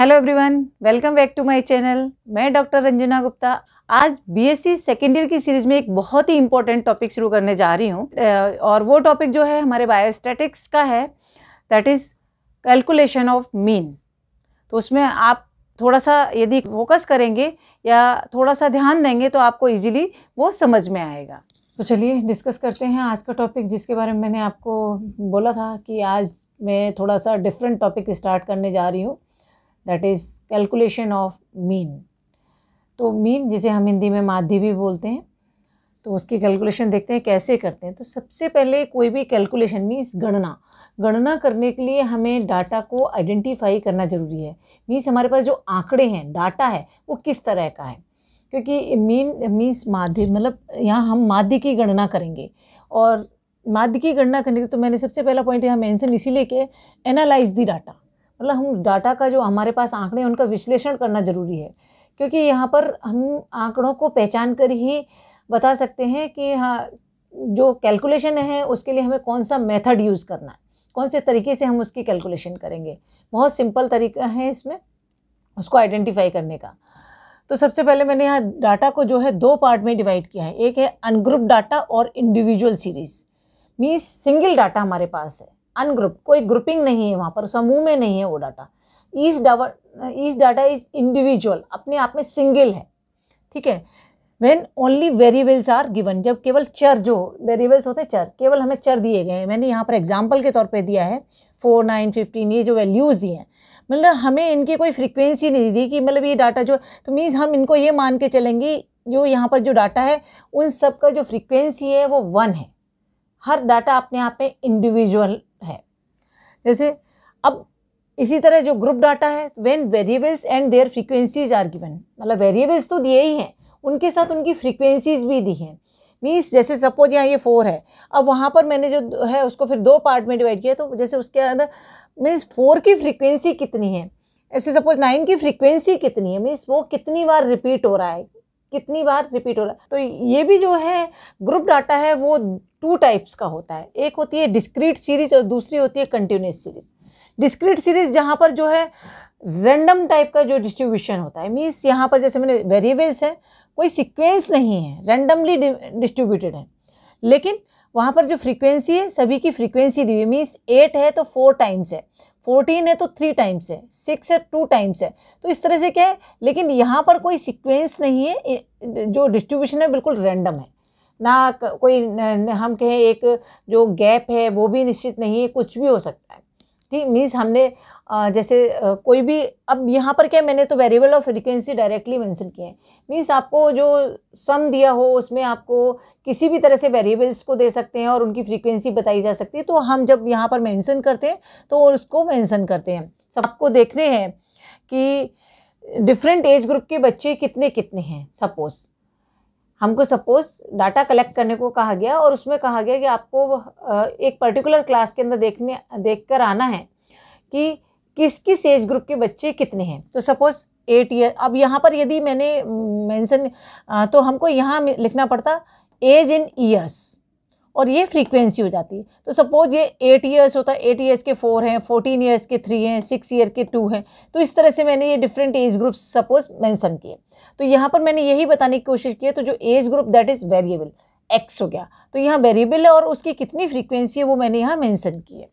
Hello everyone welcome back to my channel मैं doctor Ranjana Gupta आज BSc second year की series में एक बहुत ही इंपॉर्टेंट टॉपिक शुरू करने जा रही हूँ और वो टॉपिक जो है हमारे बायोस्टैटिक्स का है that is calculation of mean तो उसमें आप थोड़ा सा यदि फोकस करेंगे या थोड़ा सा ध्यान देंगे तो आपको ईजिली वो समझ में आएगा तो चलिए डिस्कस करते हैं आज का टॉपिक जिसके बारे में मैंने आपको बोला था कि आज मैं थोड़ा सा डिफरेंट टॉपिक स्टार्ट करने जा रही हूँ that is calculation of mean तो मीन जिसे हम हिंदी में माध्य भी बोलते हैं तो उसकी कैलकुलेशन देखते हैं कैसे करते हैं तो सबसे पहले कोई भी कैलकुलेशन मीन्स गणना गणना करने के लिए हमें डाटा को आइडेंटिफाई करना ज़रूरी है मीन्स हमारे पास जो आंकड़े हैं डाटा है वो किस तरह का है क्योंकि मीन मीन्स माध्य मतलब यहाँ हम माध्य की गणना करेंगे और माध्य की गणना करने के तो मैंने सबसे पहला पॉइंट यहाँ मैंसन इसीलिए किया एनालाइज दी डाटा मतलब हम डाटा का जो हमारे पास आंकड़े हैं उनका विश्लेषण करना ज़रूरी है क्योंकि यहाँ पर हम आंकड़ों को पहचान कर ही बता सकते हैं कि हाँ जो कैलकुलेशन है उसके लिए हमें कौन सा मेथड यूज़ करना है कौन से तरीके से हम उसकी कैलकुलेशन करेंगे बहुत सिंपल तरीका है इसमें उसको आइडेंटिफाई करने का तो सबसे पहले मैंने यहाँ डाटा को जो है दो पार्ट में डिवाइड किया है एक है अनग्रुप डाटा और individual series means single data हमारे पास है अनग्रुप कोई ग्रुपिंग नहीं है वहाँ पर समूह में नहीं है वो data east data east data is individual अपने आप में सिंगल है ठीक है when only variables are given जब केवल चर जो वेरिएबल्स होते हैं चर केवल हमें चर दिए गए हैं मैंने यहाँ पर एग्जाम्पल के तौर पर दिया है फोर नाइन फिफ्टीन ये जो वैल्यूज़ दिए हैं मतलब हमें इनकी कोई फ्रिक्वेंसी नहीं दी कि मतलब ये डाटा जो तो मीन्स हम इनको ये मान के चलेंगे जो यहाँ पर जो डाटा है उन सब का जो फ्रिक्वेंसी है वो वन है हर डाटा अपने आप में इंडिविजुअल जैसे अब इसी तरह जो ग्रुप डाटा है when variables and their frequencies are given मतलब वेरिएबल्स तो दिए ही हैं उनके साथ उनकी फ्रीक्वेंसीज भी दी हैं मीन्स जैसे सपोज यहाँ ये फोर है अब वहाँ पर मैंने जो है उसको फिर दो पार्ट में डिवाइड किया तो जैसे उसके अंदर मीन्स फोर की फ्रीक्वेंसी कितनी है ऐसे सपोज नाइन की फ्रीक्वेंसी कितनी है मीन्स वो कितनी बार रिपीट हो रहा है कितनी बार रिपीट हो रहा है तो ये भी जो है ग्रुप डाटा है वो टू टाइप्स का होता है एक होती है डिस्क्रीट सीरीज और दूसरी होती है कंटिन्यूस सीरीज डिस्क्रीट सीरीज जहाँ पर जो है रैंडम टाइप का जो डिस्ट्रीब्यूशन होता है मीन्स यहाँ पर जैसे मैंने वेरिएबल्स हैं कोई सिक्वेंस नहीं है रैंडमली डिस्ट्रीब्यूटेड है लेकिन वहाँ पर जो फ्रीक्वेंसी है सभी की फ्रीक्वेंसी दी हुई मीन्स एट है तो फोर टाइम्स है फोर्टीन है तो थ्री टाइम्स है सिक्स है टू टाइम्स है तो इस तरह से क्या है लेकिन यहाँ पर कोई सिक्वेंस नहीं है जो डिस्ट्रीब्यूशन है बिल्कुल रैंडम है ना कोई न, न, हम कहें एक जो गैप है वो भी निश्चित नहीं है कुछ भी हो सकता है ठीक मीन्स हमने जैसे कोई भी अब यहाँ पर क्या मैंने तो वेरिएबल और फ्रीक्वेंसी डायरेक्टली मैंसन किए हैं मीन्स आपको जो सम दिया हो उसमें आपको किसी भी तरह से वेरिएबल्स को दे सकते हैं और उनकी फ्रीक्वेंसी बताई जा सकती है तो हम जब यहाँ पर मैंसन करते हैं तो उसको मैंसन करते हैं सबको देखने हैं कि डिफरेंट एज ग्रुप के बच्चे कितने कितने हैं सपोज़ हमको सपोज डाटा कलेक्ट करने को कहा गया और उसमें कहा गया कि आपको एक पर्टिकुलर क्लास के अंदर देखने देख कर आना है कि किस किस एज ग्रुप के बच्चे कितने हैं तो सपोज़ एट ईयर अब यहाँ पर यदि मैंने मेंशन mm, तो हमको यहाँ लिखना पड़ता एज इन ईयर्स और ये फ्रीक्वेंसी हो जाती है तो सपोज ये एट ईयर्स होता है एट ईयर्स के फोर हैं फोर्टीन ईयर्स के थ्री हैं सिक्स ईयर के टू हैं तो इस तरह से मैंने ये different age groups suppose mention किए तो यहाँ पर मैंने यही बताने की कोशिश की है तो जो age group that is variable X हो गया तो यहाँ वेरिएबल है और उसकी कितनी फ्रीक्वेंसी है वो मैंने यहाँ मैंसन की है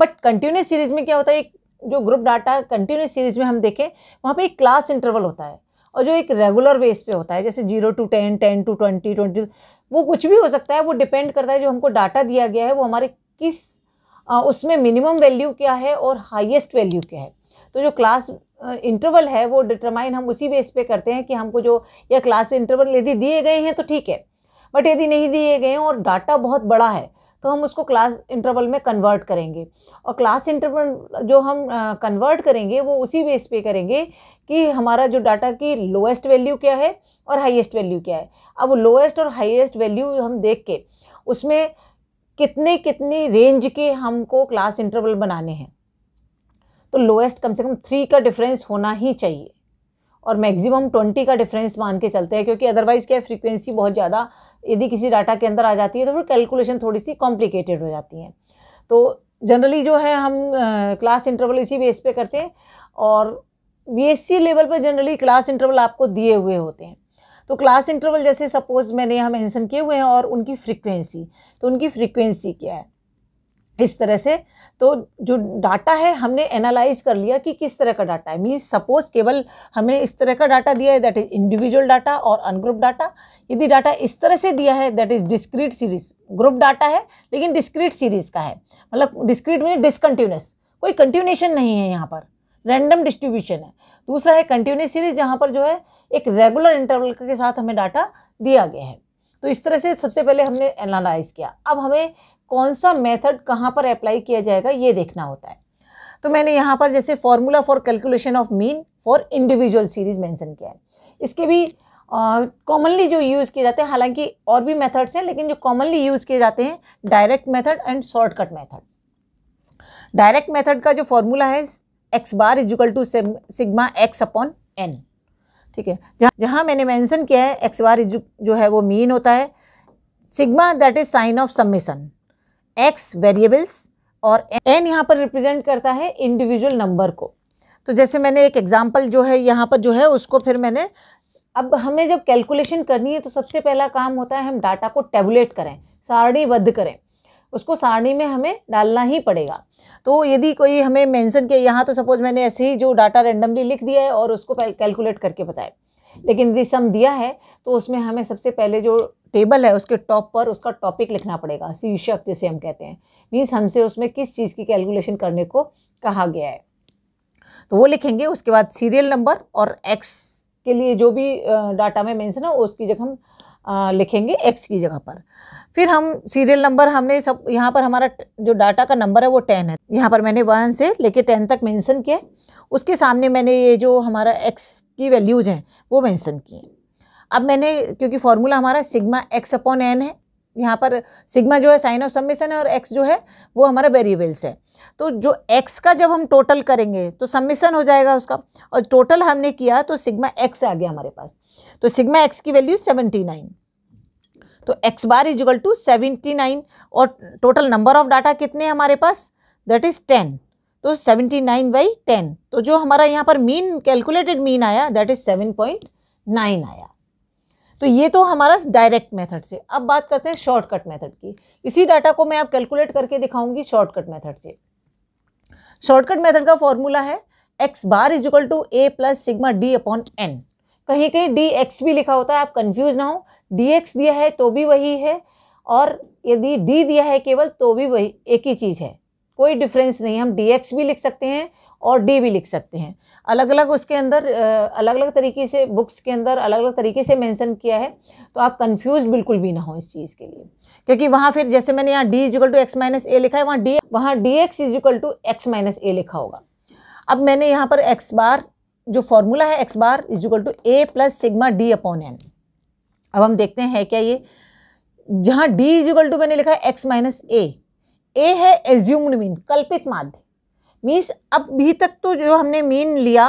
बट कंटिन्यूस सीरीज़ में क्या होता है एक जो ग्रुप डाटा कंटिन्यूस सीरीज़ में हम देखें वहाँ पर एक क्लास इंटरवल होता है और जो एक रेगुलर बेस पे होता है जैसे zero to ten ten to twenty twenty वो कुछ भी हो सकता है वो डिपेंड करता है जो हमको डाटा दिया गया है वो हमारे किस आ, उसमें मिनिमम वैल्यू क्या है और हाईएस्ट वैल्यू क्या है तो जो क्लास इंटरवल है वो डिटरमाइन हम उसी बेस पे करते हैं कि हमको जो या क्लास इंटरवल यदि दिए गए हैं तो ठीक है बट यदि नहीं दिए गए हैं और डाटा बहुत बड़ा है तो हम उसको क्लास इंटरवल में कन्वर्ट करेंगे और क्लास इंटरवल जो हम कन्वर्ट करेंगे वो उसी बेस पे करेंगे कि हमारा जो डाटा की लोएस्ट वैल्यू क्या है और हाईएस्ट वैल्यू क्या है अब वो लोएस्ट और हाईएस्ट वैल्यू हम देख के उसमें कितने कितनी रेंज के हमको क्लास इंटरवल बनाने हैं तो लोएस्ट कम से कम थ्री का डिफरेंस होना ही चाहिए और मैक्सिमम ट्वेंटी का डिफरेंस मान के चलते हैं क्योंकि अदरवाइज़ क्या है फ्रीक्वेंसी बहुत ज़्यादा यदि किसी डाटा के अंदर आ जाती है तो फिर कैलकुलेशन थोड़ी सी कॉम्प्लिकेटेड हो जाती है तो जनरली जो है हम क्लास इंटरवल इसी बेस पे करते हैं और वी लेवल पर जनरली क्लास इंटरवल आपको दिए हुए होते हैं तो क्लास इंटरवल जैसे सपोज मैंने यहाँ मेंशन किए हुए हैं और उनकी फ्रिक्वेंसी तो उनकी फ्रिक्वेंसी क्या है इस तरह से तो जो डाटा है हमने एनालाइज कर लिया कि किस तरह का डाटा है मीन्स सपोज केवल हमें इस तरह का डाटा दिया है दैट इज इंडिविजुअल डाटा और अनग्रुप डाटा यदि डाटा इस तरह से दिया है that is discrete series group data है लेकिन डिस्क्रीट सीरीज का है मतलब डिस्क्रीट मीन डिसकंटिन्यूस कोई कंटिन्यूशन नहीं है यहाँ पर रैंडम डिस्ट्रीब्यूशन है दूसरा है कंटिन्यूस सीरीज जहाँ पर जो है एक रेगुलर इंटरवल के साथ हमें डाटा दिया गया है तो इस तरह से सबसे पहले हमने एनालाइज किया अब हमें कौन सा मेथड कहाँ पर अप्लाई किया जाएगा ये देखना होता है तो मैंने यहाँ पर जैसे formula for calculation of mean for individual series mention किया है इसके भी कॉमनली uh, जो यूज़ किए जाते हैं हालांकि और भी मेथड्स हैं लेकिन जो कॉमनली यूज़ किए जाते हैं direct method and shortcut method direct method का जो फॉर्मूला है X bar equal to sigma X upon N ठीक है जहाँ जहाँ मैंने मेंशन किया है एक्स बार जो है वो मीन होता है sigma that is sign of summation X variables और एन यहाँ पर रिप्रेजेंट करता है इंडिविजुअल नंबर को तो जैसे मैंने एक एग्जाम्पल जो है यहाँ पर जो है उसको फिर मैंने अब हमें जब कैलकुलेशन करनी है तो सबसे पहला काम होता है हम डाटा को टेबुलेट करें सारणीबद्ध करें उसको सारणी में हमें डालना ही पड़ेगा तो यदि कोई हमें मेंशन किया यहाँ तो सपोज मैंने ऐसे ही जो डाटा रेंडमली लिख दिया है और उसको कैलकुलेट करके बताए लेकिन यदि सम दिया है तो उसमें हमें सबसे पहले जो टेबल है उसके टॉप पर उसका टॉपिक लिखना पड़ेगा शीर्षक जिसे हम कहते हैं मीन्स हमसे उसमें किस चीज़ की कैलकुलेशन करने को कहा गया है तो वो लिखेंगे उसके बाद सीरियल नंबर और एक्स के लिए जो भी डाटा में मेंशन हो उसकी जगह हम आ, लिखेंगे एक्स की जगह पर फिर हम सीरियल नंबर हमने सब यहाँ पर हमारा जो डाटा का नंबर है वो टेन है यहाँ पर मैंने वन से लेके टेन तक मेंशन किया है उसके सामने मैंने ये जो हमारा एक्स की वैल्यूज़ हैं वो मेंशन किए अब मैंने क्योंकि फार्मूला हमारा सिग्मा एक्स अपॉन एन है यहाँ पर सिग्मा जो है साइन ऑफ सबमिशन है और एक्स जो है वो हमारा वेरिएबल्स है तो जो एक्स का जब हम टोटल करेंगे तो सबमिशन हो जाएगा उसका और टोटल हमने किया तो सिग्मा एक्स आ गया हमारे पास तो सिग्मा एक्स की वैल्यू सेवेंटी नाइन तो X bar equal to seventy nine और टोटल नंबर ऑफ डाटा कितने हैं हमारे पास दैट इज़ टेन तो सेवेंटी नाइन बाई टेन तो जो हमारा यहाँ पर मीन कैलकुलेटेड मीन आया that is seven point nine आया तो ये तो हमारा डायरेक्ट मेथड से अब बात करते हैं शॉर्टकट मेथड की इसी डाटा को मैं आप कैलकुलेट करके दिखाऊंगी शॉर्टकट मेथड से शॉर्टकट मेथड का फॉर्मूला है X bar is equal to A plus sigma D upon N कहीं कहीं डी एक्स भी लिखा होता है आप कन्फ्यूज ना हो डी एक्स दिया है तो भी वही है और यदि डी दिया है केवल तो भी वही एक ही चीज़ है कोई डिफरेंस नहीं हम डी एक्स भी लिख सकते हैं और डे भी लिख सकते हैं अलग अलग उसके अंदर अलग अलग तरीके से बुक्स के अंदर अलग अलग तरीके से मेंशन किया है तो आप कंफ्यूज बिल्कुल भी ना हो इस चीज़ के लिए क्योंकि वहाँ फिर जैसे मैंने यहाँ D is equal to X minus A लिखा है वहाँ डी वहाँ D X equal to X minus A लिखा होगा अब मैंने यहाँ पर एक्स बार जो फॉर्मूला है X bar equal to A plus sigma D upon N अब हम देखते हैं क्या ये जहाँ डी इजिकल टू मैंने लिखा है एक्स माइनस ए ए है एज्यूम्ड मीन कल्पित माध्य मीन्स अभी तक तो जो हमने मीन लिया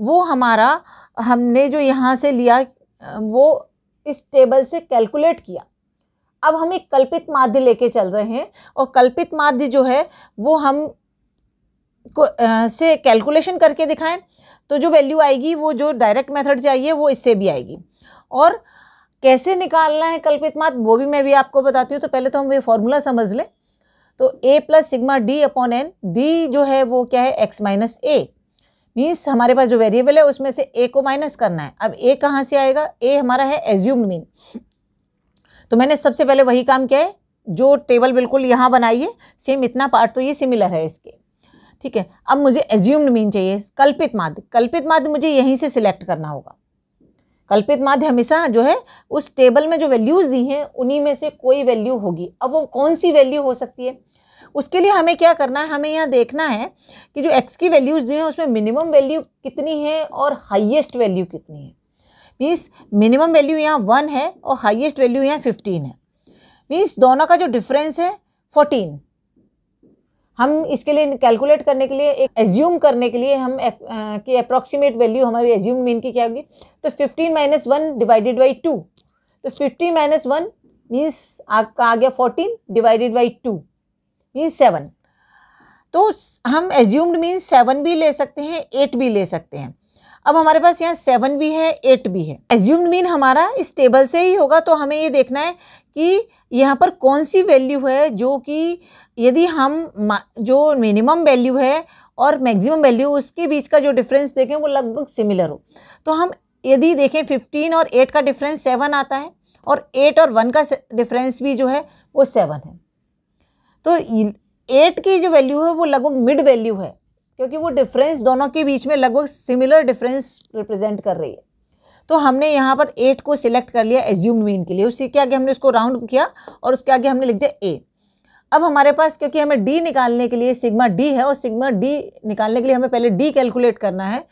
वो हमारा हमने जो यहाँ से लिया वो इस टेबल से कैलकुलेट किया अब हम एक कल्पित माध्य लेके चल रहे हैं और कल्पित माध्य जो है वो हम को आ, से कैलकुलेशन करके दिखाएं तो जो वैल्यू आएगी वो जो डायरेक्ट मेथड से आई है वो इससे भी आएगी और कैसे निकालना है कल्पित माध्य वो भी मैं भी आपको बताती हूँ तो पहले तो हम वे फॉर्मूला समझ लें तो A plus sigma D upon N D जो है वो क्या है एक्स माइनस ए मीन्स हमारे पास जो वेरिएबल है उसमें से ए को माइनस करना है अब ए कहाँ से आएगा ए हमारा है एज्यूम्ड मीन तो मैंने सबसे पहले वही काम किया है जो टेबल बिल्कुल यहाँ बनाई है सेम इतना पार्ट तो ये सिमिलर है इसके ठीक है अब मुझे एज्यूम्ड मीन चाहिए कल्पित माध्य कल्पित माध्य मुझे यहीं से सिलेक्ट करना होगा कल्पित माध्य हमेशा जो है उस टेबल में जो वैल्यूज़ दी हैं उन्हीं में से कोई वैल्यू होगी अब वो कौन सी वैल्यू हो सकती है उसके लिए हमें क्या करना है हमें यहाँ देखना है कि जो एक्स की वैल्यूज़ दी हैं उसमें मिनिमम वैल्यू कितनी है और हाइएस्ट वैल्यू कितनी है मीन्स मिनिमम वैल्यू यहाँ वन है और हाइएस्ट वैल्यू यहाँ फिफ्टीन है मीन्स दोनों का जो डिफरेंस है फोर्टीन हम इसके लिए कैलकुलेट करने के लिए एक एज्यूम करने के लिए हम एक, uh, आ, की अप्रॉक्सीमेट वैल्यू हमारी एज्यूम मीन की क्या होगी तो fifteen minus one divided by two तो फिफ्टीन माइनस वन मीन्स आपका आ गया fourteen divided by two means seven तो हम एज्यूम्ड मीन्स सेवन भी ले सकते हैं एट भी ले सकते हैं अब हमारे पास यहाँ सेवन भी है एट भी है एज्यूम्ड मीन हमारा इस टेबल से ही होगा तो हमें ये देखना है कि यहाँ पर कौन सी वैल्यू है जो कि यदि हम जो मिनिमम वैल्यू है और मैक्सिमम वैल्यू उसके बीच का जो डिफरेंस देखें वो लगभग सिमिलर हो तो हम यदि देखें फिफ्टीन और एट का डिफरेंस सेवन आता है और एट और वन का डिफरेंस भी जो है वो सेवन है तो एट की जो वैल्यू है वो लगभग मिड वैल्यू है क्योंकि वो डिफरेंस दोनों के बीच में लगभग सिमिलर डिफरेंस रिप्रेजेंट कर रही है तो हमने यहाँ पर एट को सिलेक्ट कर लिया एज्यूम्ड मीन के लिए उसी के आगे हमने उसको राउंड किया और उसके आगे हमने लिख दिया ए अब हमारे पास क्योंकि हमें डी निकालने के लिए सिग्मा डी है और सिग्मा डी निकालने के लिए हमें पहले डी कैलकुलेट करना है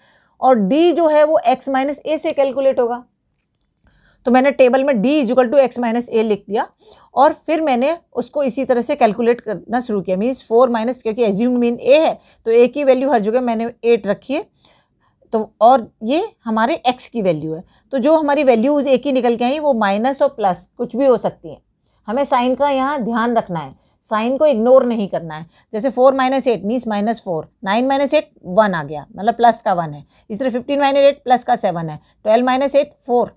और डी जो है वो एक्स माइनस ए से कैलकुलेट होगा तो मैंने टेबल में D equal to X minus A लिख दिया और फिर मैंने उसको इसी तरह से कैलकुलेट करना शुरू किया मीन्स फोर माइनस क्योंकि एज्यूम मीन ए है तो ए की वैल्यू हर जगह मैंने एट रखी है तो और ये हमारे एक्स की वैल्यू है तो जो हमारी वैल्यूज़ एक ही निकल के आई वो माइनस और प्लस कुछ भी हो सकती हैं हमें साइन का यहाँ ध्यान रखना है साइन को इग्नोर नहीं करना है जैसे four minus eight means minus four nine minus eight one आ गया मतलब प्लस का वन है इस तरह फिफ्टीन माइनस एट प्लस का सेवन है ट्वेल्व माइनस एट फोर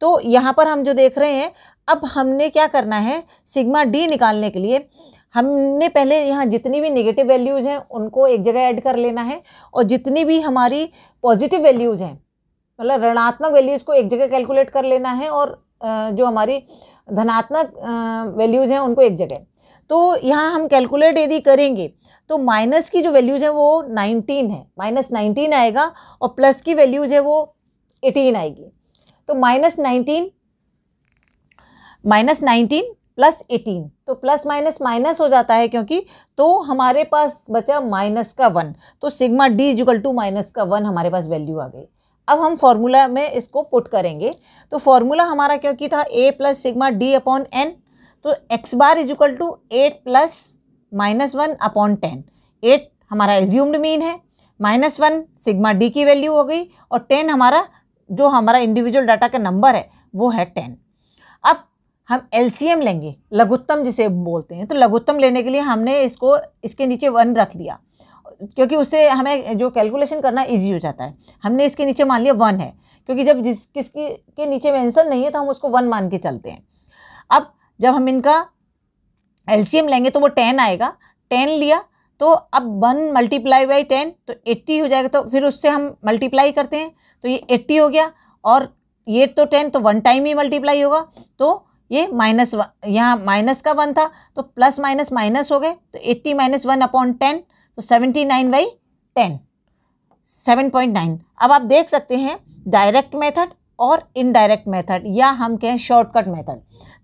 तो यहाँ पर हम जो देख रहे हैं अब हमने क्या करना है सिग्मा डी निकालने के लिए हमने पहले यहाँ जितनी भी नेगेटिव वैल्यूज़ हैं उनको एक जगह ऐड कर लेना है और जितनी भी हमारी पॉजिटिव वैल्यूज़ हैं मतलब ऋणात्मक वैल्यूज़ को एक जगह कैलकुलेट कर लेना है और जो हमारी धनात्मक वैल्यूज़ हैं उनको एक जगह तो यहाँ हम कैलकुलेट यदि करेंगे तो माइनस की जो वैल्यूज़ हैं वो नाइनटीन है माइनस नाइनटीन आएगा और प्लस की वैल्यूज़ है वो एटीन आएगी तो minus nineteen minus nineteen plus eighteen तो प्लस माइनस माइनस हो जाता है क्योंकि तो हमारे पास बचा माइनस का वन तो sigma D equal to minus का वन हमारे पास वैल्यू आ गई अब हम फॉर्मूला में इसको पुट करेंगे तो फॉर्मूला हमारा क्योंकि था A plus sigma D upon N तो X bar equal to eight plus minus one upon ten eight हमारा एज्यूम्ड मीन है माइनस वन सिग्मा डी की वैल्यू हो गई और टेन हमारा जो हमारा इंडिविजुअल डाटा का नंबर है वो है टेन अब हम एलसीएम लेंगे लघुत्तम जिसे बोलते हैं तो लघुत्तम लेने के लिए हमने इसको इसके नीचे वन रख दिया क्योंकि उससे हमें जो कैलकुलेशन करना इजी हो जाता है हमने इसके नीचे मान लिया वन है क्योंकि जब जिस किसकी के नीचे मेंशन नहीं है तो हम उसको वन मान के चलते हैं अब जब हम इनका एल लेंगे तो वो टेन आएगा टेन लिया तो अब वन मल्टीप्लाई बाई टेन तो एट्टी हो जाएगा तो फिर उससे हम मल्टीप्लाई करते हैं तो ये एट्टी हो गया और ये तो टेन तो वन टाइम ही मल्टीप्लाई होगा तो ये माइनस वन यहाँ माइनस का वन था तो प्लस माइनस माइनस हो गए तो eighty minus one upon ten तो seventy nine by ten seven point nine अब आप देख सकते हैं डायरेक्ट मेथड और इनडायरेक्ट मेथड या हम कहें शॉर्टकट मेथड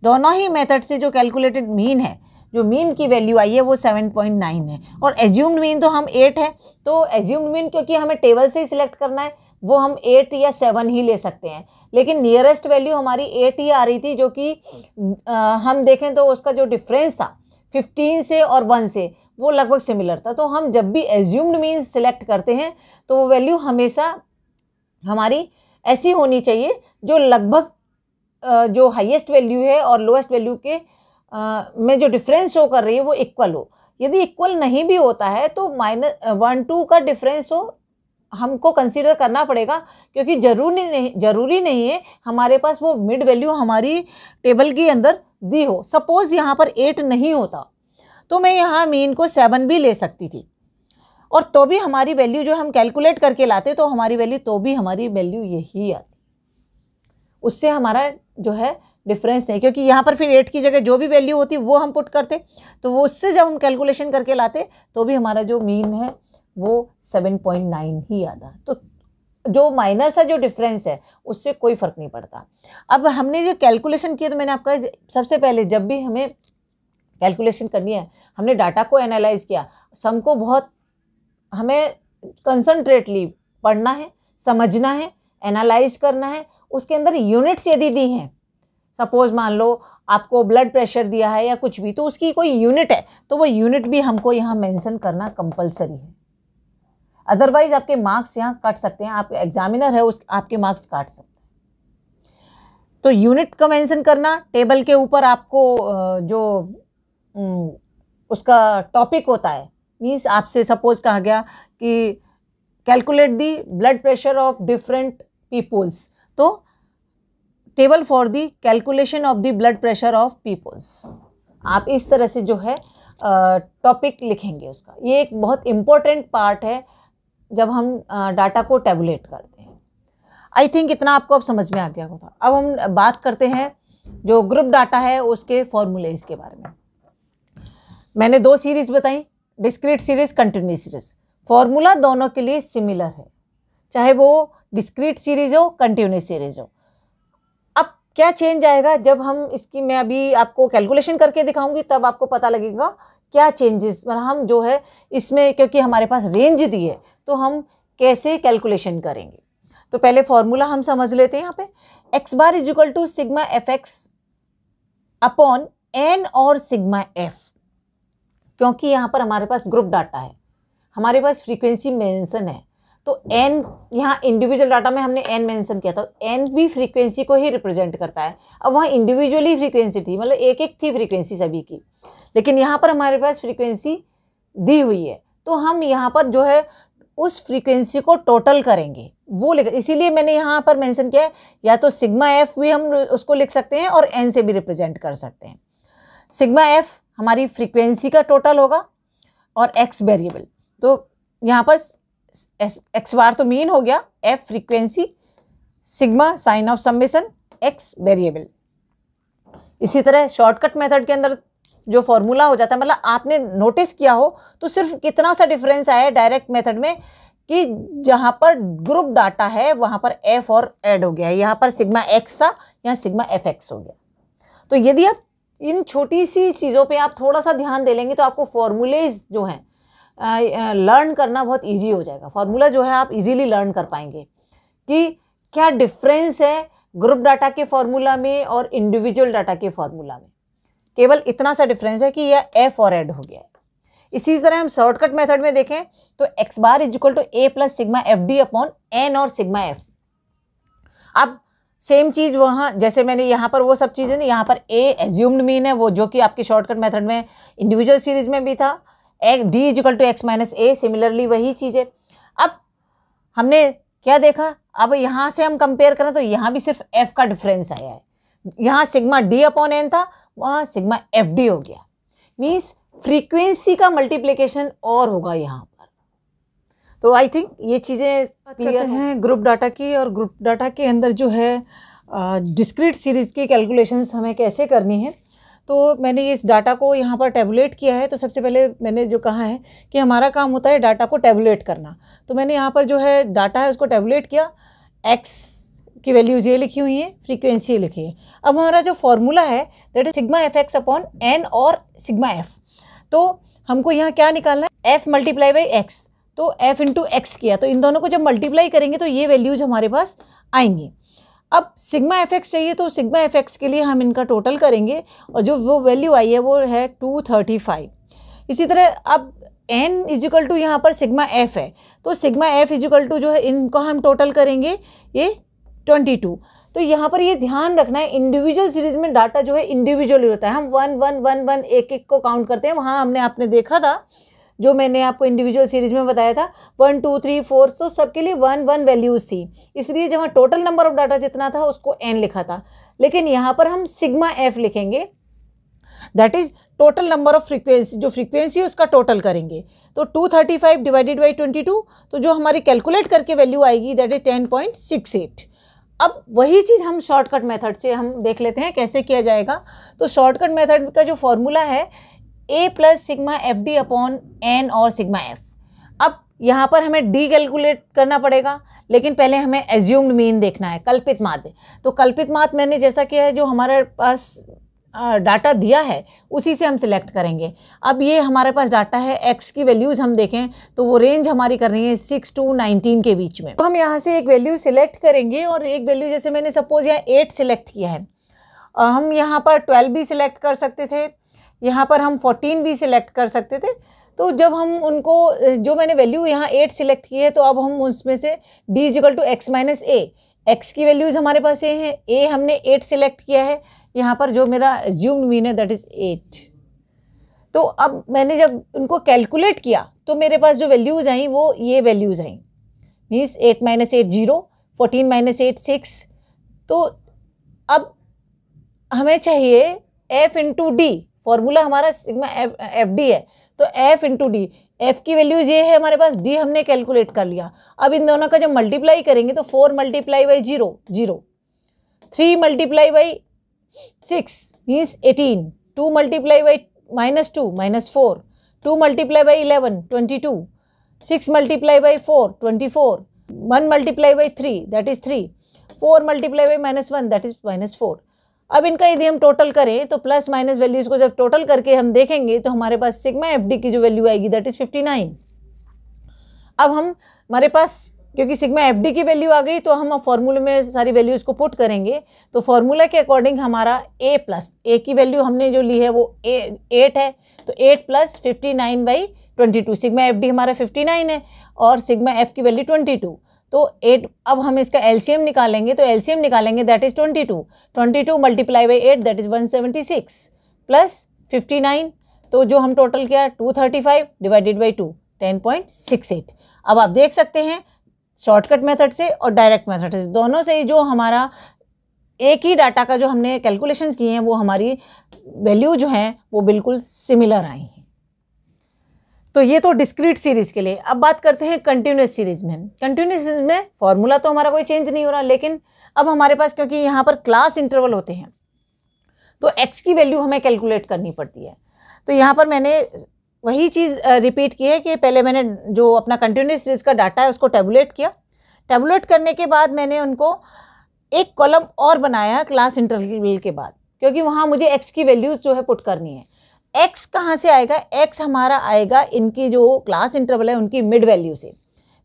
दोनों ही मेथड से जो कैलकुलेटेड मीन है जो मीन की वैल्यू आई है वो सेवन पॉइंट नाइन है और एज्यूम्ड मीन तो हम एट है तो एज्यूम्ड मीन क्योंकि हमें टेबल से ही सिलेक्ट करना है वो हम एट या सेवन ही ले सकते हैं लेकिन नियरेस्ट वैल्यू हमारी एट ही आ रही थी जो कि हम देखें तो उसका जो डिफरेंस था फिफ्टीन से और वन से वो लगभग सिमिलर था तो हम जब भी एज्यूम्ड मीन सिलेक्ट करते हैं तो वो वैल्यू हमेशा हमारी ऐसी होनी चाहिए जो लगभग जो हाईएस्ट वैल्यू है और लोएस्ट वैल्यू के में जो डिफरेंस शो कर रही है वो इक्वल हो यदि इक्वल नहीं भी होता है तो माइनस वन टू का डिफरेंस हो हमको कंसीडर करना पड़ेगा क्योंकि जरूरी नहीं जरूरी नहीं है हमारे पास वो मिड वैल्यू हमारी टेबल के अंदर दी हो सपोज़ यहाँ पर एट नहीं होता तो मैं यहाँ मीन को सेवन भी ले सकती थी और तो भी हमारी वैल्यू जो हम कैलकुलेट करके लाते तो हमारी वैल्यू तो भी हमारी वैल्यू यही आती उससे हमारा जो है डिफरेंस नहीं क्योंकि यहाँ पर फिर एट की जगह जो भी वैल्यू होती वो हम पुट करते तो वो उससे जब हम कैलकुलेशन करके लाते तो भी हमारा जो मीन है वो 7.9 ही आता तो जो माइनर सा जो डिफरेंस है उससे कोई फ़र्क नहीं पड़ता अब हमने जो कैलकुलेशन किया तो मैंने आपका सबसे पहले जब भी हमें कैलकुलेशन करनी है हमने डाटा को एनालाइज किया सम को बहुत हमें कंसनट्रेटली पढ़ना है समझना है एनालाइज करना है उसके अंदर यूनिट्स यदि दी हैं सपोज मान लो आपको ब्लड प्रेशर दिया है या कुछ भी तो उसकी कोई यूनिट है तो वो यूनिट भी हमको यहाँ मेंशन करना कंपलसरी है अदरवाइज आपके मार्क्स यहाँ कट सकते हैं आप एग्जामिनर है उस आपके मार्क्स काट सकते हैं तो यूनिट का मैंसन करना टेबल के ऊपर आपको जो उसका टॉपिक होता है मीन्स आपसे सपोज कहा गया कि calculate the blood pressure of different peoples तो table for the calculation of the blood pressure of peoples आप इस तरह से जो है टॉपिक लिखेंगे उसका ये एक बहुत इम्पोर्टेंट पार्ट है जब हम डाटा को टेबुलेट करते हैं आई थिंक इतना आपको अब समझ में आ गया होगा अब हम बात करते हैं जो ग्रुप डाटा है उसके फॉर्मूलेज के बारे में मैंने दो सीरीज बताई discrete series continue series formula दोनों के लिए सिमिलर है चाहे वो डिस्क्रीट सीरीज हो कंटिन्यू सीरीज हो अब क्या चेंज आएगा जब हम इसकी मैं अभी आपको कैलकुलेशन करके दिखाऊंगी तब आपको पता लगेगा क्या चेंजेस मतलब हम जो है इसमें क्योंकि हमारे पास रेंज दी है तो हम कैसे कैलकुलेशन करेंगे तो पहले फॉर्मूला हम समझ लेते हैं यहाँ पे X bar is equal to sigma F X upon N और सिग्मा एफ क्योंकि यहाँ पर हमारे पास ग्रुप डाटा है हमारे पास फ्रीक्वेंसी मेंशन है तो एन यहाँ इंडिविजुअल डाटा में हमने एन मेंशन किया था एन तो भी फ्रीक्वेंसी को ही रिप्रेजेंट करता है अब वहाँ इंडिविजुअली फ्रीक्वेंसी थी मतलब एक एक थी फ्रीक्वेंसी सभी की लेकिन यहाँ पर हमारे पास फ्रीक्वेंसी दी हुई है तो हम यहाँ पर जो है उस फ्रीक्वेंसी को टोटल करेंगे वो लिख इसीलिए मैंने यहाँ पर मेंशन किया है या तो सिग्मा एफ भी हम उसको लिख सकते हैं और एन से भी रिप्रेजेंट कर सकते हैं सिग्मा एफ हमारी फ्रीक्वेंसी का टोटल होगा और एक्स वेरिएबल तो यहाँ पर एक्स बार तो मीन हो गया F frequency sigma sign of summation X variable इसी तरह शॉर्टकट मेथड के अंदर जो फॉर्मूला हो जाता है मतलब आपने नोटिस किया हो तो सिर्फ कितना सा डिफरेंस आया डायरेक्ट मेथड में कि जहाँ पर ग्रुप डाटा है वहाँ पर एफ और एड हो गया है यहाँ पर सिग्मा एक्स था यहाँ सिग्मा एफ एक्स हो गया तो यदि आप इन छोटी सी चीज़ों पे आप थोड़ा सा ध्यान दे लेंगे तो आपको फॉर्मूलेज जो हैं लर्न करना बहुत इजी हो जाएगा फॉर्मूला जो है आप इजीली लर्न कर पाएंगे कि क्या डिफरेंस है ग्रुप डाटा के फार्मूला में और इंडिविजुअल डाटा के फार्मूला में केवल इतना सा डिफरेंस है कि यह एफ और एड हो गया है इसी तरह हम शॉर्टकट मेथड में देखें तो X bar is equal to A plus sigma F D upon N और सिग्मा एफ अब सेम चीज़ वहां जैसे मैंने यहां पर वो सब चीज़ें यहाँ पर ए एज्यूम्ड मीन है वो जो कि आपकी शॉर्टकट मेथड में इंडिविजुअल सीरीज में भी था एक D equal to X minus A similarly वही चीज है अब हमने क्या देखा अब यहां से हम कंपेयर करें तो यहां भी सिर्फ एफ का डिफरेंस आया है यहां सिग्मा डी अपॉन एन था वहाँ सिग्मा एफ डी हो गया मीन्स फ्रीक्वेंसी का मल्टीप्लीकेशन और होगा यहाँ पर तो आई थिंक ये चीज़ें क्लियर हैं ग्रुप डाटा की और ग्रुप डाटा के अंदर जो है डिस्क्रीट सीरीज़ की कैलकुलेशन हमें कैसे करनी है तो मैंने इस डाटा को यहाँ पर टेबुलेट किया है तो सबसे पहले मैंने जो कहा है कि हमारा काम होता है डाटा को टेबुलेट करना तो मैंने यहाँ पर जो है डाटा है उसको टेबुलेट किया एक्स की वैल्यूज़ ये लिखी हुई हैं फ्रीक्वेंसी ये लिखी है अब हमारा जो फॉर्मूला है that is sigma F X upon N और सिग्मा एफ तो हमको यहाँ क्या निकालना है एफ मल्टीप्लाई बाई एक्स तो एफ इंटू एक्स किया तो इन दोनों को जब मल्टीप्लाई करेंगे तो ये वैल्यूज हमारे पास आएंगी अब सिग्मा एफ एक्स चाहिए तो सिग्मा एफ एक्स के लिए हम इनका टोटल करेंगे और जो वो वैल्यू आई है वो है टू थर्टी फाइव इसी तरह अब एन इजिकल टू यहाँ पर सिग्मा एफ है तो सिग्मा एफ इजिकल टू जो है इनको हम टोटल करेंगे ये ट्वेंटी टू तो यहाँ पर ये ध्यान रखना है इंडिविजुअल सीरीज में डाटा जो है इंडिविजुअली होता है हम वन वन वन वन एक एक को काउंट करते हैं वहाँ हमने आपने देखा था जो मैंने आपको इंडिविजुअल सीरीज में बताया था one two three four so सबके लिए वन वन वैल्यूज़ थी इसलिए जहाँ टोटल नंबर ऑफ डाटा जितना था उसको एन लिखा था लेकिन यहाँ पर हम सिग्मा एफ लिखेंगे that is total number of frequency जो फ्रीक्वेंसी है उसका टोटल करेंगे तो 235 डिवाइडेड बाई 22 तो जो हमारी कैलकुलेट करके वैल्यू आएगी दैट इज़ 10.68 अब वही चीज़ हम शॉर्टकट मेथड से हम देख लेते हैं कैसे किया जाएगा तो शॉर्टकट मेथड का जो फॉर्मूला है A plus sigma F D upon N और सिग्मा एफ अब यहाँ पर हमें डी कैलकुलेट करना पड़ेगा लेकिन पहले हमें एज्यूम्ड मीन देखना है कल्पित माध्य तो कल्पित माध्य मैंने जैसा किया है जो हमारे पास डाटा दिया है उसी से हम सिलेक्ट करेंगे अब ये हमारे पास डाटा है एक्स की वैल्यूज़ हम देखें तो वो रेंज हमारी कर रही है सिक्स टू नाइनटीन के बीच में तो हम यहाँ से एक वैल्यू सिलेक्ट करेंगे और एक वैल्यू जैसे मैंने सपोज़ यहाँ एट सिलेक्ट किया है हम यहाँ पर ट्वेल्व भी सिलेक्ट कर सकते थे यहाँ पर हम फोर्टीन भी सिलेक्ट कर सकते थे तो जब हम उनको जो मैंने वैल्यू यहाँ एट सिलेक्ट की है तो अब हम उसमें से D is equal to X minus A X की वैल्यूज़ हमारे पास ये हैं ए हमने एट सिलेक्ट किया है यहाँ पर जो मेरा ज्यूम मीन है दैट इज़ एट तो अब मैंने जब उनको कैलकुलेट किया तो मेरे पास जो वैल्यूज़ आई वो ये वैल्यूज़ आई means eight minus eight zero fourteen minus eight six तो अब हमें चाहिए एफ इंटू डी फॉर्मूला हमारा सिग्मा एफ डी है तो एफ इंटू डी एफ की वैल्यूज ये है हमारे पास डी हमने कैलकुलेट कर लिया अब इन दोनों का जब मल्टीप्लाई करेंगे तो four multiply by zero zero three multiply by 6 means 18. 2 multiply by minus 2 minus 4. 2 multiply by 11 22. 6 multiply by 4 24. 1 multiply by 3 that is 3. 4 multiply by minus 1 that is minus 4. अब इनका यदि हम टोटल करें तो प्लस माइनस वैल्यूज़ को जब total करके हम देखेंगे तो हमारे पास सिग्मा एफ डी की जो वैल्यू आएगी दैट इज़ 59. अब हम हमारे पास क्योंकि सिग्मा एफ की वैल्यू आ गई तो हम फॉर्मूले में सारी वैल्यूज को पुट करेंगे तो फॉर्मूला के अकॉर्डिंग हमारा ए प्लस ए की वैल्यू हमने जो ली है वो ए एट है तो eight plus fifty nine by twenty two sigma F D हमारा फिफ्टी नाइन है और सिग्मा एफ की वैल्यू ट्वेंटी टू तो एट अब हम इसका एलसीएम निकालेंगे तो एलसीएम निकालेंगे that is twenty two twenty two multiply by eight that is one seventy six plus fifty nine तो जो हम टोटल किया two thirty five divided by two ten point six eight अब आप देख सकते हैं शॉर्टकट मेथड से और डायरेक्ट मेथड से दोनों से ही जो हमारा एक ही डाटा का जो हमने कैलकुलेशन किए हैं वो हमारी वैल्यू जो हैं वो बिल्कुल सिमिलर आई हैं तो ये तो डिस्क्रीट सीरीज़ के लिए अब बात करते हैं कंटिन्यूस सीरीज़ में कंटिन्यूस सीरीज़ में फॉर्मूला तो हमारा कोई चेंज नहीं हो रहा लेकिन अब हमारे पास क्योंकि यहाँ पर क्लास इंटरवल होते हैं तो एक्स की वैल्यू हमें कैलकुलेट करनी पड़ती है तो यहाँ पर मैंने वही चीज़ रिपीट की है कि पहले मैंने जो अपना कंटिन्यूस सीरीज का डाटा है उसको टेबुलेट किया टेबुलेट करने के बाद मैंने उनको एक कॉलम और बनाया क्लास इंटरवल के बाद क्योंकि वहाँ मुझे एक्स की वैल्यूज़ जो है पुट करनी है एक्स कहाँ से आएगा एक्स हमारा आएगा इनकी जो क्लास इंटरवल है उनकी मिड वैल्यू से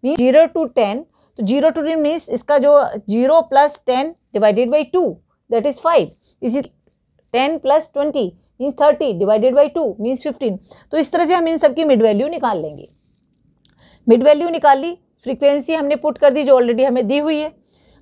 मीन जीरो टू टेन तो जीरो टू टेन मीन्स इसका जो zero plus ten divided by two that is five इसी ten plus twenty mean thirty divided by two means fifteen तो इस तरह से हम इन सबकी मिड वैल्यू निकाल लेंगे मिड वैल्यू निकाल ली फ्रीक्वेंसी हमने पुट कर दी जो ऑलरेडी हमें दी हुई है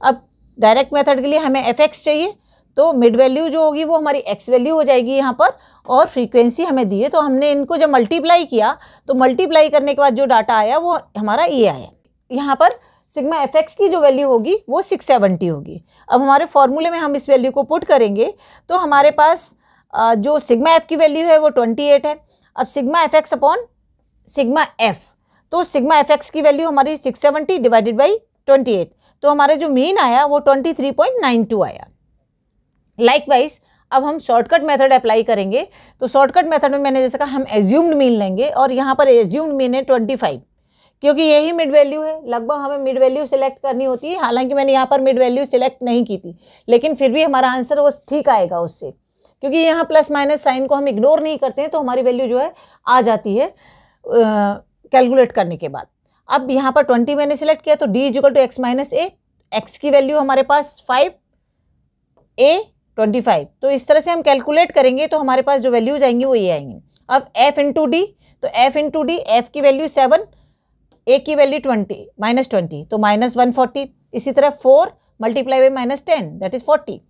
अब डायरेक्ट मेथड के लिए हमें एफ एक्स चाहिए तो मिड वैल्यू जो होगी वो हमारी एक्स वैल्यू हो जाएगी यहाँ पर और फ्रीक्वेंसी हमें दी है तो हमने इनको जब मल्टीप्लाई किया तो मल्टीप्लाई करने के बाद जो डाटा आया वो हमारा ये आया यहाँ पर सिग्मा एफ एक्स की जो वैल्यू होगी वो सिक्स सेवेंटी होगी अब हमारे फॉर्मूले में हम इस वैल्यू को पुट करेंगे तो हमारे पास जो सिग्मा एफ की वैल्यू है वो ट्वेंटी एट है अब sigma F X upon sigma F तो सिग्मा एफ एक्स की वैल्यू हमारी six seventy divided by twenty eight तो हमारे जो मीन आया वो twenty three point nine two आया लाइकवाइज अब हम शॉर्टकट मेथड अप्लाई करेंगे तो शॉर्टकट मेथड में मैंने जैसे कहा हम एज्यूम्ड मीन लेंगे और यहाँ पर एज्यूम्ड मीन है ट्वेंटी फाइव क्योंकि यही मिड वैल्यू है लगभग हमें मिड वैल्यू सिलेक्ट करनी होती है हालांकि मैंने यहाँ पर मिड वैल्यू सिलेक्ट नहीं की थी लेकिन फिर भी हमारा आंसर वो ठीक आएगा उससे क्योंकि यहाँ प्लस माइनस साइन को हम इग्नोर नहीं करते हैं तो हमारी वैल्यू जो है आ जाती है कैलकुलेट करने के बाद अब यहाँ पर ट्वेंटी मैंने सेलेक्ट किया तो D is equal to X minus A X की वैल्यू हमारे पास फाइव ए ट्वेंटी फाइव तो इस तरह से हम कैलकुलेट करेंगे तो हमारे पास जो वैल्यूज आएंगी वो ये आएंगी अब एफ इंटू डी तो एफ इंटू डी एफ की वैल्यू सेवन ए की वैल्यू ट्वेंटी माइनस ट्वेंटी तो माइनस वन फोर्टी इसी तरह four multiply by minus ten that is forty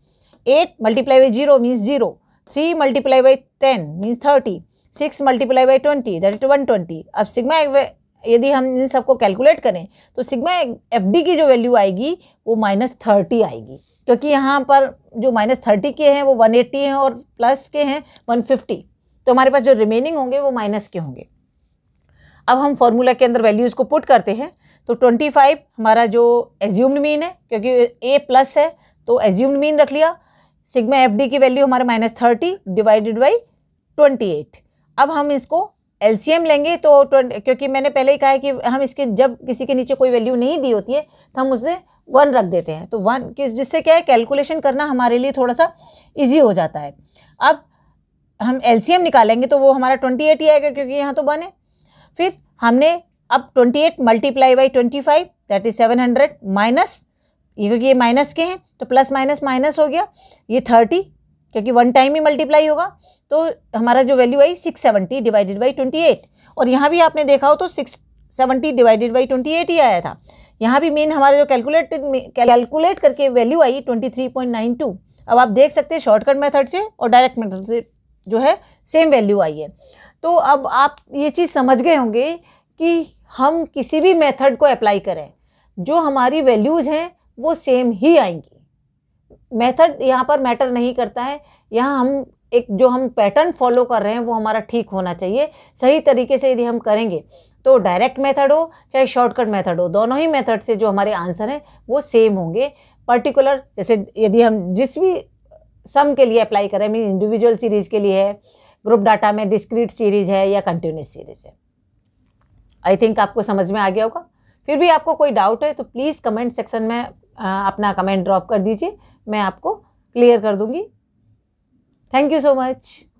eight multiply by zero means zero three multiply by ten means thirty six multiply by twenty that is one twenty अब sigma यदि हम इन सबको calculate करें तो sigma F D की जो value आएगी वो माइनस थर्टी आएगी क्योंकि यहाँ पर जो माइनस थर्टी के हैं वो वन एट्टी हैं और प्लस के हैं वन फिफ्टी तो हमारे पास जो रिमेनिंग होंगे वो माइनस के होंगे अब हम फॉर्मूला के अंदर वैल्यूज़ को पुट करते हैं तो ट्वेंटी फाइव हमारा जो एज्यूम्ड मीन है क्योंकि ए प्लस है तो एज्यूम्ड मीन रख लिया सिग्मा एफ डी की वैल्यू हमारा minus thirty divided by twenty eight अब हम इसको एम लेंगे तो क्योंकि मैंने पहले ही कहा है कि हम इसके जब किसी के नीचे कोई वैल्यू नहीं दी होती है तो हम उसे वन रख देते हैं तो वन जिससे क्या है कैलकुलेशन करना हमारे लिए थोड़ा सा ईजी हो जाता है अब हम एम निकालेंगे तो वो हमारा ट्वेंटी एट ही आएगा क्योंकि यहाँ तो वन है फिर हमने अब twenty eight multiply by twenty five that is seven hundred minus ये e क्योंकि ये माइनस के हैं तो प्लस माइनस माइनस हो गया ये थर्टी क्योंकि वन टाइम ही मल्टीप्लाई होगा तो हमारा जो वैल्यू आई six seventy divided by twenty eight और यहाँ भी आपने देखा हो तो six seventy divided by twenty eight ही आया था यहाँ भी मेन हमारा जो कैलकुलेट कैलकुलेट करके वैल्यू आई twenty three point nine two अब आप देख सकते हैं शॉर्टकट मेथड से और डायरेक्ट मेथड से जो है सेम वैल्यू आई है तो अब आप ये चीज़ समझ गए होंगे कि हम किसी भी मेथड को अप्लाई करें जो हमारी वैल्यूज़ हैं वो सेम ही आएंगी मेथड यहाँ पर मैटर नहीं करता है यहाँ हम एक जो हम पैटर्न फॉलो कर रहे हैं वो हमारा ठीक होना चाहिए सही तरीके से यदि हम करेंगे तो डायरेक्ट मेथड हो चाहे शॉर्टकट मेथड हो दोनों ही मेथड से जो हमारे आंसर हैं वो सेम होंगे पर्टिकुलर जैसे यदि हम जिस भी सम के लिए अप्लाई करें मीन इंडिविजुअल सीरीज के लिए है ग्रुप डाटा में डिस्क्रीट सीरीज है या कंटिन्यूस सीरीज है आई थिंक आपको समझ में आ गया होगा फिर भी आपको कोई डाउट है तो प्लीज़ कमेंट सेक्शन में अपना कमेंट ड्रॉप कर दीजिए मैं आपको क्लियर कर दूँगी थैंक यू सो मच